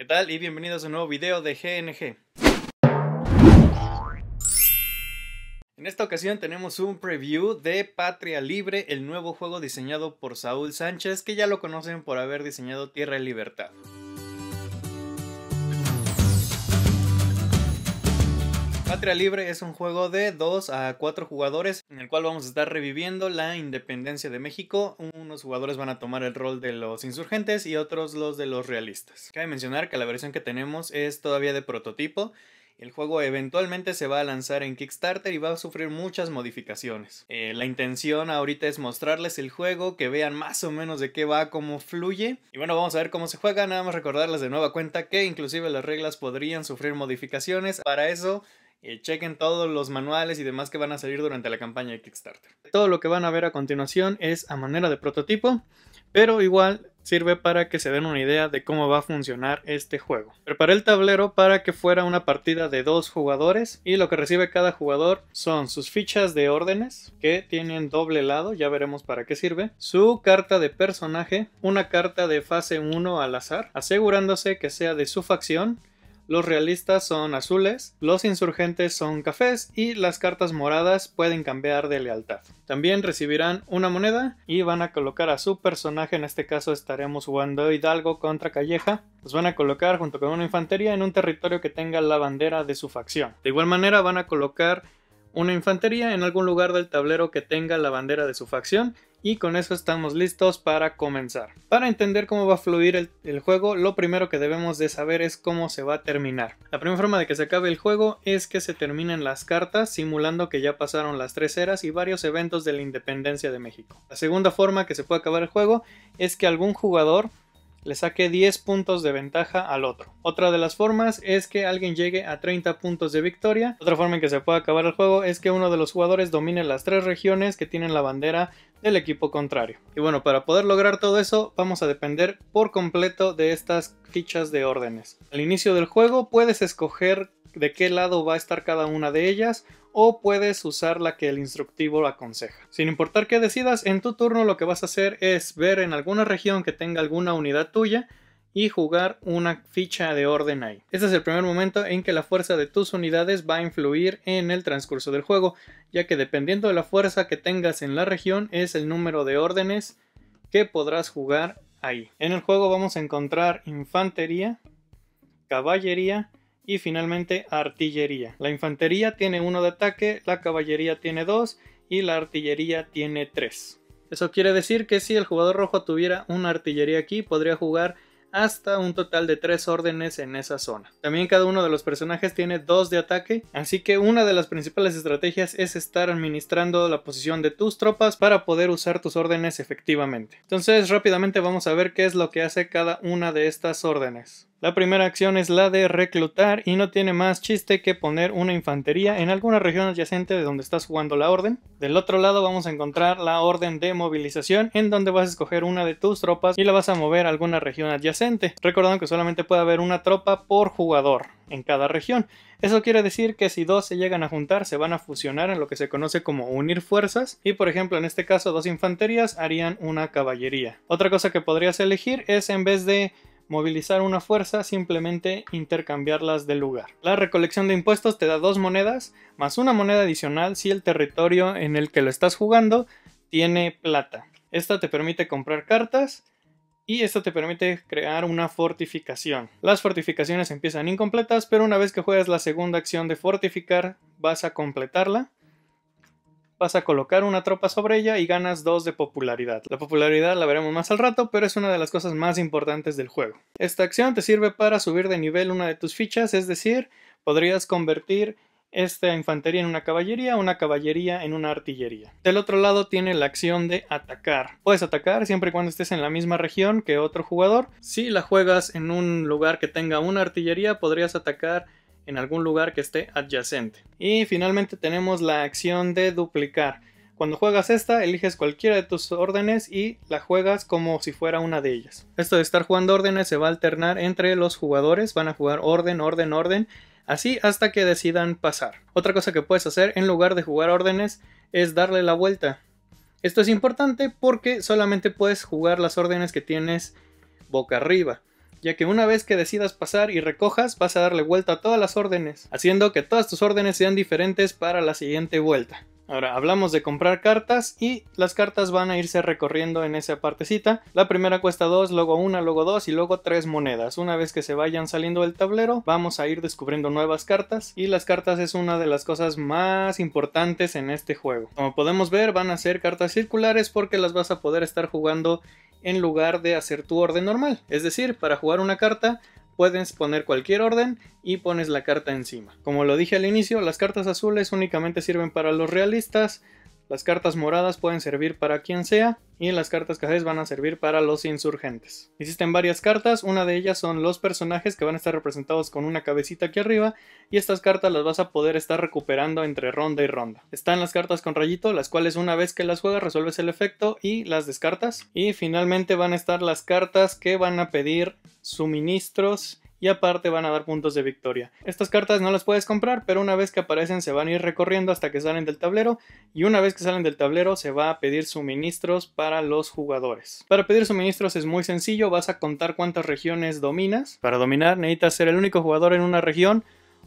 ¿Qué tal? Y bienvenidos a un nuevo video de GNG. En esta ocasión tenemos un preview de Patria Libre, el nuevo juego diseñado por Saúl Sánchez, que ya lo conocen por haber diseñado Tierra y Libertad. Patria Libre es un juego de 2 a 4 jugadores en el cual vamos a estar reviviendo la independencia de México. Unos jugadores van a tomar el rol de los insurgentes y otros los de los realistas. Cabe mencionar que la versión que tenemos es todavía de prototipo. El juego eventualmente se va a lanzar en Kickstarter y va a sufrir muchas modificaciones. Eh, la intención ahorita es mostrarles el juego, que vean más o menos de qué va, cómo fluye. Y bueno, vamos a ver cómo se juega, nada más recordarles de nueva cuenta que inclusive las reglas podrían sufrir modificaciones. Para eso y chequen todos los manuales y demás que van a salir durante la campaña de Kickstarter. Todo lo que van a ver a continuación es a manera de prototipo, pero igual sirve para que se den una idea de cómo va a funcionar este juego. Preparé el tablero para que fuera una partida de dos jugadores y lo que recibe cada jugador son sus fichas de órdenes que tienen doble lado, ya veremos para qué sirve, su carta de personaje, una carta de fase 1 al azar, asegurándose que sea de su facción los realistas son azules, los insurgentes son cafés y las cartas moradas pueden cambiar de lealtad. También recibirán una moneda y van a colocar a su personaje, en este caso estaremos jugando Hidalgo contra Calleja, los van a colocar junto con una infantería en un territorio que tenga la bandera de su facción. De igual manera van a colocar una infantería en algún lugar del tablero que tenga la bandera de su facción y con eso estamos listos para comenzar. Para entender cómo va a fluir el, juego, lo primero que debemos de saber es cómo se va a terminar. La primera forma de que se acabe el juego es que se terminen las cartas, simulando que ya pasaron las tres eras y varios eventos de la independencia de México. La segunda forma que se puede acabar el juego es que algún jugador le saque 10 puntos de ventaja al otro. Otra de las formas es que alguien llegue a 30 puntos de victoria. Otra forma en que se pueda acabar el juego es que uno de los jugadores domine las tres regiones que tienen la bandera del equipo contrario. Y bueno, para poder lograr todo eso vamos a depender por completo de estas fichas de órdenes. Al inicio del juego puedes escoger de qué lado va a estar cada una de ellas o puedes usar la que el instructivo aconseja. Sin importar qué decidas, en tu turno lo que vas a hacer es ver en alguna región que tenga alguna unidad tuya y jugar una ficha de orden ahí. Este es el primer momento en que la fuerza de tus unidades va a influir en el transcurso del juego, ya que dependiendo de la fuerza que tengas en la región es el número de órdenes que podrás jugar ahí. En el juego vamos a encontrar infantería, caballería, y finalmente artillería. La infantería tiene uno de ataque, la caballería tiene dos y la artillería tiene tres. Eso quiere decir que si el jugador rojo tuviera una artillería aquí, podría jugar hasta un total de tres órdenes en esa zona. También cada uno de los personajes tiene dos de ataque, así que una de las principales estrategias es estar administrando la posición de tus tropas para poder usar tus órdenes efectivamente. Entonces rápidamente vamos a ver qué es lo que hace cada una de estas órdenes. La primera acción es la de reclutar y no tiene más chiste que poner una infantería en alguna región adyacente de donde estás jugando la orden. Del otro lado vamos a encontrar la orden de movilización en donde vas a escoger una de tus tropas y la vas a mover a alguna región adyacente, recordando que solamente puede haber una tropa por jugador en cada región. Eso quiere decir que si dos se llegan a juntar se van a fusionar en lo que se conoce como unir fuerzas y por ejemplo en este caso dos infanterías harían una caballería. Otra cosa que podrías elegir es en vez de movilizar una fuerza, simplemente intercambiarlas de lugar. La recolección de impuestos te da dos monedas, más una moneda adicional si el territorio en el que lo estás jugando tiene plata. Esta te permite comprar cartas y esta te permite crear una fortificación. Las fortificaciones empiezan incompletas, pero una vez que juegas la segunda acción de fortificar, vas a completarla vas a colocar una tropa sobre ella y ganas dos de popularidad. La popularidad la veremos más al rato, pero es una de las cosas más importantes del juego. Esta acción te sirve para subir de nivel una de tus fichas, es decir, podrías convertir esta infantería en una caballería, una caballería en una artillería. Del otro lado tiene la acción de atacar. Puedes atacar siempre y cuando estés en la misma región que otro jugador. Si la juegas en un lugar que tenga una artillería, podrías atacar en algún lugar que esté adyacente. Y finalmente tenemos la acción de duplicar. Cuando juegas esta, eliges cualquiera de tus órdenes y la juegas como si fuera una de ellas. Esto de estar jugando órdenes se va a alternar entre los jugadores, van a jugar orden, orden, orden, así hasta que decidan pasar. Otra cosa que puedes hacer en lugar de jugar órdenes es darle la vuelta. Esto es importante porque solamente puedes jugar las órdenes que tienes boca arriba ya que una vez que decidas pasar y recojas vas a darle vuelta a todas las órdenes, haciendo que todas tus órdenes sean diferentes para la siguiente vuelta. Ahora, hablamos de comprar cartas y las cartas van a irse recorriendo en esa partecita. La primera cuesta 2, luego 1, luego 2 y luego 3 monedas. Una vez que se vayan saliendo del tablero, vamos a ir descubriendo nuevas cartas y las cartas es una de las cosas más importantes en este juego. Como podemos ver, van a ser cartas circulares porque las vas a poder estar jugando en lugar de hacer tu orden normal. Es decir, para jugar una carta puedes poner cualquier orden y pones la carta encima. Como lo dije al inicio, las cartas azules únicamente sirven para los realistas, las cartas moradas pueden servir para quien sea y las cartas cafés van a servir para los insurgentes. Existen varias cartas, una de ellas son los personajes que van a estar representados con una cabecita aquí arriba y estas cartas las vas a poder estar recuperando entre ronda y ronda. Están las cartas con rayito, las cuales una vez que las juegas resuelves el efecto y las descartas. Y finalmente van a estar las cartas que van a pedir suministros y aparte van a dar puntos de victoria. Estas cartas no las puedes comprar, pero una vez que aparecen se van a ir recorriendo hasta que salen del tablero y una vez que salen del tablero se va a pedir suministros para los jugadores. Para pedir suministros es muy sencillo, vas a contar cuántas regiones dominas. Para dominar necesitas ser el único jugador en una región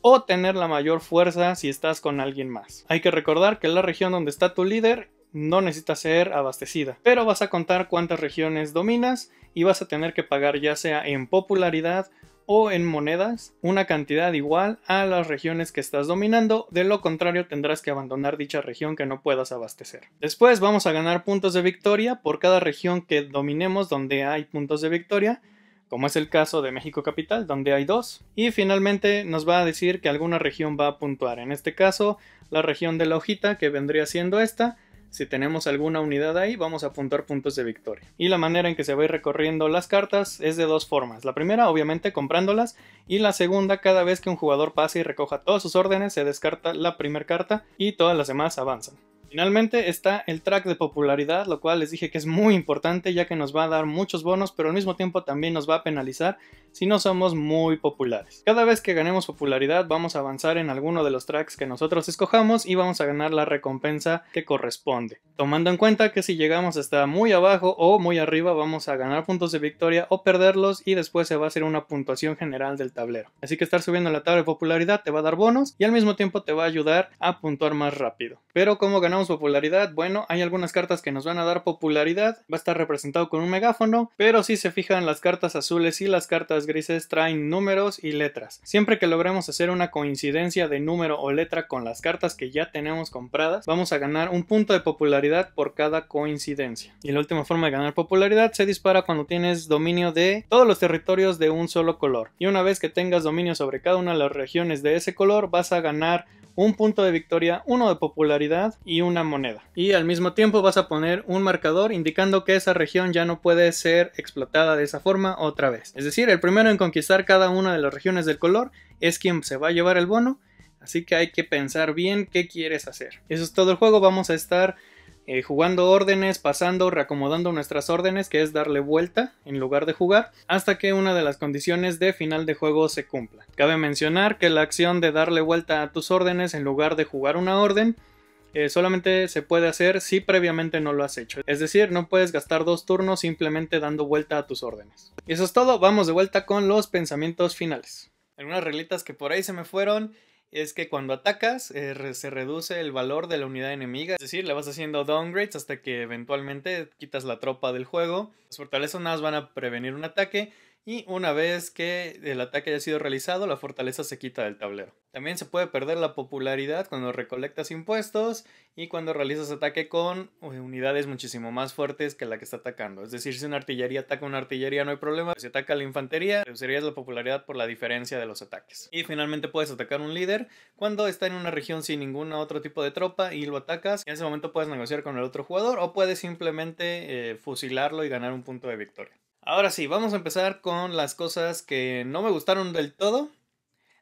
o tener la mayor fuerza si estás con alguien más. Hay que recordar que la región donde está tu líder no necesita ser abastecida, pero vas a contar cuántas regiones dominas y vas a tener que pagar ya sea en popularidad o en monedas una cantidad igual a las regiones que estás dominando, de lo contrario tendrás que abandonar dicha región que no puedas abastecer. Después vamos a ganar puntos de victoria por cada región que dominemos donde hay puntos de victoria, como es el caso de México Capital, donde hay dos. Y finalmente nos va a decir que alguna región va a puntuar. En este caso, la región de la hojita, que vendría siendo esta, si tenemos alguna unidad ahí, vamos a apuntar puntos de victoria. Y la manera en que se va a ir recorriendo las cartas es de dos formas. La primera, obviamente, comprándolas. Y la segunda, cada vez que un jugador pasa y recoja todas sus órdenes, se descarta la primera carta y todas las demás avanzan. Finalmente está el track de popularidad, lo cual les dije que es muy importante ya que nos va a dar muchos bonos, pero al mismo tiempo también nos va a penalizar si no somos muy populares. Cada vez que ganemos popularidad vamos a avanzar en alguno de los tracks que nosotros escojamos y vamos a ganar la recompensa que corresponde. Tomando en cuenta que si llegamos hasta muy abajo o muy arriba vamos a ganar puntos de victoria o perderlos y después se va a hacer una puntuación general del tablero. Así que estar subiendo la tabla de popularidad te va a dar bonos y al mismo tiempo te va a ayudar a puntuar más rápido. Pero como ganamos popularidad. Bueno, hay algunas cartas que nos van a dar popularidad. Va a estar representado con un megáfono, pero si se fijan las cartas azules y las cartas grises traen números y letras. Siempre que logremos hacer una coincidencia de número o letra con las cartas que ya tenemos compradas, vamos a ganar un punto de popularidad por cada coincidencia. Y la última forma de ganar popularidad se dispara cuando tienes dominio de todos los territorios de un solo color. Y una vez que tengas dominio sobre cada una de las regiones de ese color, vas a ganar un punto de victoria, uno de popularidad y un moneda. Y al mismo tiempo vas a poner un marcador indicando que esa región ya no puede ser explotada de esa forma otra vez. Es decir, el primero en conquistar cada una de las regiones del color es quien se va a llevar el bono. Así que hay que pensar bien qué quieres hacer. Eso es todo el juego. Vamos a estar eh, jugando órdenes, pasando, reacomodando nuestras órdenes, que es darle vuelta en lugar de jugar, hasta que una de las condiciones de final de juego se cumpla. Cabe mencionar que la acción de darle vuelta a tus órdenes en lugar de jugar una orden eh, solamente se puede hacer si previamente no lo has hecho. Es decir, no puedes gastar dos turnos simplemente dando vuelta a tus órdenes. Y eso es todo, vamos de vuelta con los pensamientos finales. Algunas reglitas que por ahí se me fueron es que cuando atacas eh, se reduce el valor de la unidad enemiga, es decir, le vas haciendo downgrades hasta que eventualmente quitas la tropa del juego. Las fortalezas nada más van a prevenir un ataque y una vez que el ataque haya sido realizado, la fortaleza se quita del tablero. También se puede perder la popularidad cuando recolectas impuestos y cuando realizas ataque con eh, unidades muchísimo más fuertes que la que está atacando. Es decir, si una artillería ataca a una artillería no hay problema, si ataca a la infantería, reducirías la popularidad por la diferencia de los ataques. Y finalmente puedes atacar a un líder cuando está en una región sin ningún otro tipo de tropa y lo atacas. En ese momento puedes negociar con el otro jugador o puedes simplemente eh, fusilarlo y ganar un punto de victoria. Ahora sí, vamos a empezar con las cosas que no me gustaron del todo.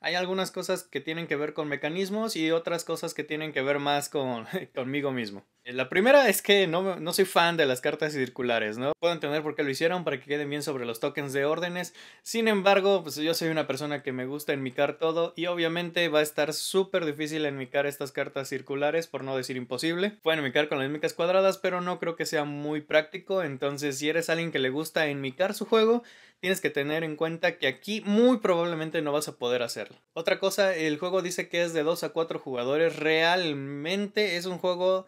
Hay algunas cosas que tienen que ver con mecanismos y otras cosas que tienen que ver más con, conmigo mismo. La primera es que no, no, soy fan de las cartas circulares, ¿no? Puedo entender por qué lo hicieron para que queden bien sobre los tokens de órdenes. Sin embargo, pues yo soy una persona que me gusta enmicar todo y obviamente va a estar súper difícil enmicar estas cartas circulares, por no decir imposible. Pueden enmicar con las micas cuadradas, pero no creo que sea muy práctico. Entonces, si eres alguien que le gusta enmicar su juego, tienes que tener en cuenta que aquí muy probablemente no vas a poder hacerlo. Otra cosa, el juego dice que es de 2 a 4 jugadores. Realmente es un juego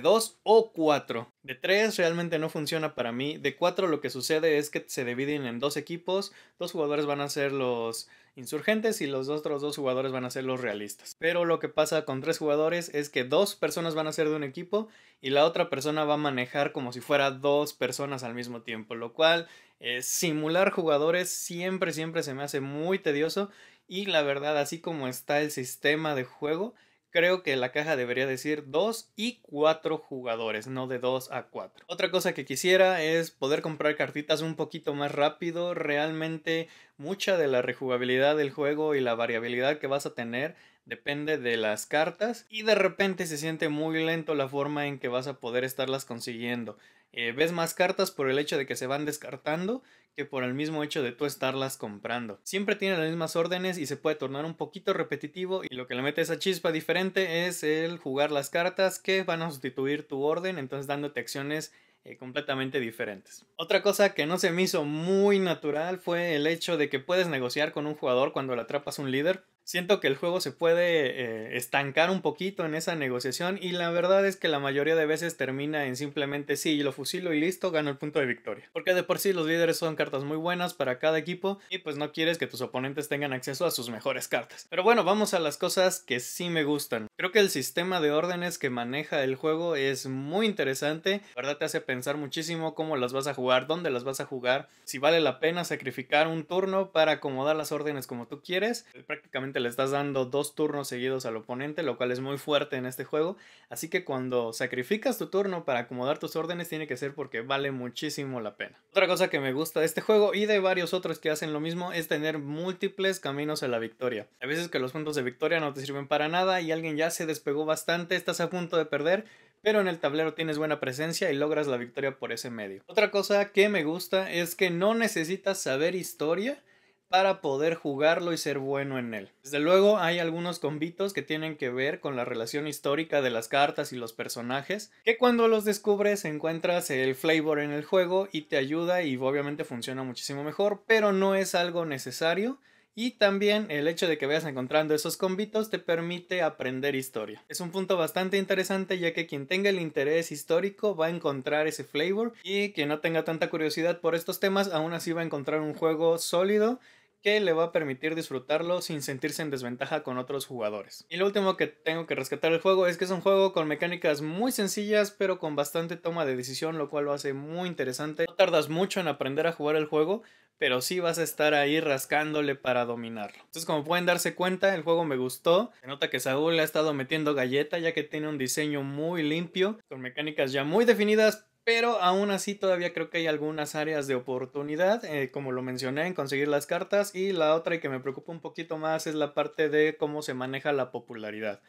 dos o cuatro De tres realmente no funciona para mí. De cuatro lo que sucede es que se dividen en dos equipos. Dos jugadores van a ser los insurgentes y los otros dos jugadores van a ser los realistas. Pero lo que pasa con tres jugadores es que dos personas van a ser de un equipo y la otra persona va a manejar como si fuera dos personas al mismo tiempo, lo cual es eh, simular jugadores siempre, siempre se me hace muy tedioso y la verdad así como está el sistema de juego, Creo que la caja debería decir 2 y 4 jugadores, no de 2 a 4. Otra cosa que quisiera es poder comprar cartitas un poquito más rápido. Realmente mucha de la rejugabilidad del juego y la variabilidad que vas a tener depende de las cartas y de repente se siente muy lento la forma en que vas a poder estarlas consiguiendo. Eh, ves más cartas por el hecho de que se van descartando que por el mismo hecho de tú estarlas comprando. Siempre tiene las mismas órdenes y se puede tornar un poquito repetitivo y lo que le mete esa chispa diferente es el jugar las cartas que van a sustituir tu orden, entonces dándote acciones eh, completamente diferentes. Otra cosa que no se me hizo muy natural fue el hecho de que puedes negociar con un jugador cuando le atrapas un líder siento que el juego se puede eh, estancar un poquito en esa negociación y la verdad es que la mayoría de veces termina en simplemente sí, lo fusilo y listo, gano el punto de victoria. Porque de por sí los líderes son cartas muy buenas para cada equipo y pues no quieres que tus oponentes tengan acceso a sus mejores cartas. Pero bueno, vamos a las cosas que sí me gustan. Creo que el sistema de órdenes que maneja el juego es muy interesante, la verdad te hace pensar muchísimo cómo las vas a jugar, dónde las vas a jugar, si vale la pena sacrificar un turno para acomodar las órdenes como tú quieres. Prácticamente le estás dando dos turnos seguidos al oponente, lo cual es muy fuerte en este juego. Así que cuando sacrificas tu turno para acomodar tus órdenes, tiene que ser porque vale muchísimo la pena. Otra cosa que me gusta de este juego y de varios otros que hacen lo mismo es tener múltiples caminos a la victoria. A veces que los puntos de victoria no te sirven para nada y alguien ya se despegó bastante, estás a punto de perder, pero en el tablero tienes buena presencia y logras la victoria por ese medio. Otra cosa que me gusta es que no necesitas saber historia para poder jugarlo y ser bueno en él. Desde luego hay algunos convitos que tienen que ver con la relación histórica de las cartas y los personajes, que cuando los descubres encuentras el flavor en el juego y te ayuda y obviamente funciona muchísimo mejor, pero no es algo necesario. Y también el hecho de que vayas encontrando esos convitos te permite aprender historia. Es un punto bastante interesante ya que quien tenga el interés histórico va a encontrar ese flavor y quien no tenga tanta curiosidad por estos temas aún así va a encontrar un juego sólido que le va a permitir disfrutarlo sin sentirse en desventaja con otros jugadores. Y lo último que tengo que rescatar del juego es que es un juego con mecánicas muy sencillas pero con bastante toma de decisión lo cual lo hace muy interesante. No tardas mucho en aprender a jugar el juego pero sí vas a estar ahí rascándole para dominarlo. Entonces como pueden darse cuenta el juego me gustó. Se nota que Saúl le ha estado metiendo galleta ya que tiene un diseño muy limpio con mecánicas ya muy definidas pero aún así todavía creo que hay algunas áreas de oportunidad, eh, como lo mencioné, en conseguir las cartas. Y la otra y que me preocupa un poquito más es la parte de cómo se maneja la popularidad.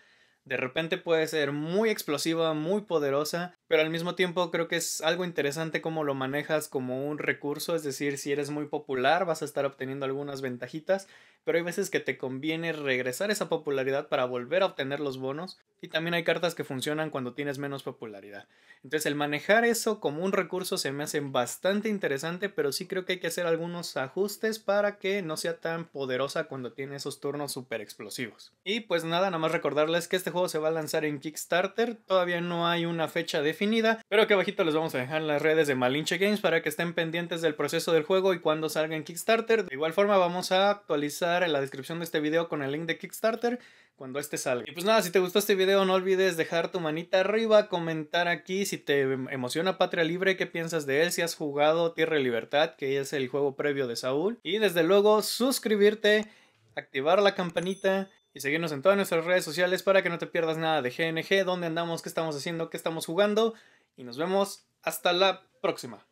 De repente puede ser muy explosiva, muy poderosa, pero al mismo tiempo creo que es algo interesante cómo lo manejas como un recurso, es decir, si eres muy popular vas a estar obteniendo algunas ventajitas, pero hay veces que te conviene regresar esa popularidad para volver a obtener los bonos y también hay cartas que funcionan cuando tienes menos popularidad. Entonces el manejar eso como un recurso se me hace bastante interesante, pero sí creo que hay que hacer algunos ajustes para que no sea tan poderosa cuando tiene esos turnos super explosivos. Y pues nada, nada más recordarles que este juego se va a lanzar en Kickstarter, todavía no hay una fecha definida, pero aquí abajito les vamos a dejar las redes de Malinche Games para que estén pendientes del proceso del juego y cuando salga en Kickstarter. De igual forma vamos a actualizar en la descripción de este video con el link de Kickstarter cuando este salga. Y pues nada, si te gustó este video no olvides dejar tu manita arriba, comentar aquí si te emociona Patria Libre, qué piensas de él, si has jugado Tierra y Libertad, que es el juego previo de Saúl. Y desde luego suscribirte, activar la campanita y seguirnos en todas nuestras redes sociales para que no te pierdas nada de GNG, dónde andamos, qué estamos haciendo, qué estamos jugando. Y nos vemos hasta la próxima.